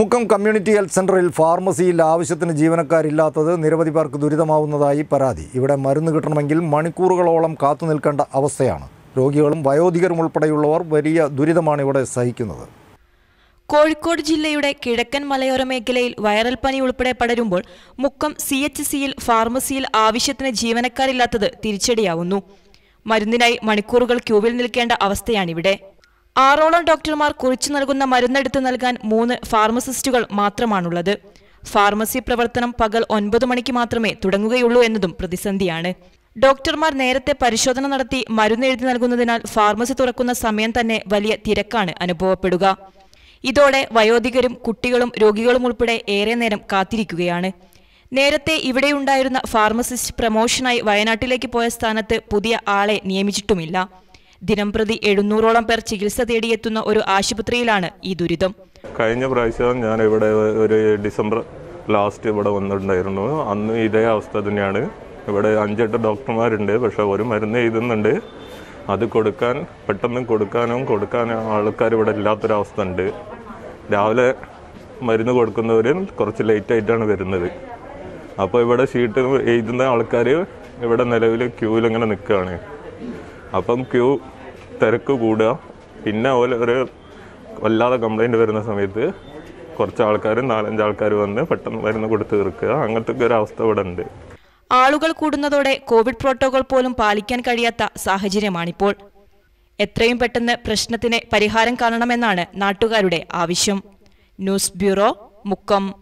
Mukkam community health സെൻ്ററിൽ ഫാർമസിയിൽ ആവശ്യത്തിന് ജീവനക്കാരില്ലാത്തത് നിരവധി പേർക്ക് ദുരിതമാവുന്നതായി പരാതി ഇവിടെ മരുന്ന് കിട്ടണമെങ്കിൽ മണിക്കൂറുകളോളം കാത്തു നിൽക്കേണ്ട അവസ്ഥയാണ് രോഗികളും വയോധികരും ഉൾപ്പെടെയുള്ളവർ വലിയ ദുരിതമാണ് ഇവിടെ സഹിക്കുന്നത് കോഴിക്കോട് ജില്ലയുടെ കിഴക്കൻ മലയോര മേഖലയിൽ വൈറൽ പനി ഉൾപ്പെടെ പടരുമ്പോൾ മുക്കം സി എച്ച് സിയിൽ ഫാർമസിയിൽ ആവശ്യത്തിന് ജീവനക്കാരില്ലാത്തത് തിരിച്ചടിയാവുന്നു മരുന്നിനായി മണിക്കൂറുകൾ ക്യൂവിൽ നിൽക്കേണ്ട അവസ്ഥയാണിവിടെ ആറോളം ഡോക്ടർമാർ കുറിച്ചു നൽകുന്ന മരുന്നെടുത്ത് നൽകാൻ മൂന്ന് ഫാർമസിസ്റ്റുകൾ മാത്രമാണുള്ളത് ഫാർമസി പ്രവർത്തനം പകൽ ഒൻപത് മണിക്ക് മാത്രമേ തുടങ്ങുകയുള്ളൂ എന്നതും പ്രതിസന്ധിയാണ് ഡോക്ടർമാർ നേരത്തെ പരിശോധന നടത്തി മരുന്നെഴുതി നൽകുന്നതിനാൽ ഫാർമസി തുറക്കുന്ന സമയം തന്നെ വലിയ തിരക്കാണ് അനുഭവപ്പെടുക ഇതോടെ വയോധികരും കുട്ടികളും രോഗികളും ഉൾപ്പെടെ ഏറെ നേരം കാത്തിരിക്കുകയാണ് നേരത്തെ ഇവിടെയുണ്ടായിരുന്ന ഫാർമസിസ്റ്റ് പ്രമോഷനായി വയനാട്ടിലേക്ക് പോയ സ്ഥാനത്ത് പുതിയ ആളെ നിയമിച്ചിട്ടുമില്ല ദിനംപ്രതി എഴുന്നൂറോളം പേർ ചികിത്സ തേടിയെത്തുന്ന ഒരു ആശുപത്രിയിലാണ് ഈ ദുരിതം കഴിഞ്ഞ പ്രാവശ്യം ഞാൻ ഇവിടെ ഒരു ഡിസംബർ ലാസ്റ്റ് ഇവിടെ വന്നിട്ടുണ്ടായിരുന്നു അന്ന് ഇതേ അവസ്ഥ തന്നെയാണ് ഇവിടെ അഞ്ചെട്ട് ഡോക്ടർമാരുണ്ട് പക്ഷെ ഒരു മരുന്ന് എഴുതുന്നുണ്ട് അത് കൊടുക്കാൻ പെട്ടെന്ന് കൊടുക്കാനും കൊടുക്കാനും ആൾക്കാർ ഇവിടെ ഇല്ലാത്തൊരവസ്ഥ ഉണ്ട് രാവിലെ മരുന്ന് കൊടുക്കുന്നവരും കുറച്ച് ലേറ്റായിട്ടാണ് വരുന്നത് അപ്പോൾ ഇവിടെ ഷീട്ട് എഴുതുന്ന ആൾക്കാർ ഇവിടെ നിലവിൽ ക്യൂവിൽ ഇങ്ങനെ നിൽക്കുകയാണ് അപ്പം ക്യൂ തിരക്ക് കൂടുക പിന്നെ ഓല ഒരു വല്ലാതെ കംപ്ലൈൻറ്റ് വരുന്ന സമയത്ത് കുറച്ച് ആൾക്കാർ നാലഞ്ച് ആൾക്കാർ വന്ന് പെട്ടെന്ന് മരുന്ന് കൊടുത്ത് തീർക്കുക അങ്ങനത്തെ ഒരു അവസ്ഥ ഇവിടെ ഉണ്ട് ആളുകൾ കൂടുന്നതോടെ കോവിഡ് പ്രോട്ടോകോൾ പോലും പാലിക്കാൻ കഴിയാത്ത സാഹചര്യമാണിപ്പോൾ എത്രയും പെട്ടെന്ന് പ്രശ്നത്തിന് പരിഹാരം കാണണമെന്നാണ് നാട്ടുകാരുടെ ആവശ്യം ന്യൂസ് ബ്യൂറോ മുക്കം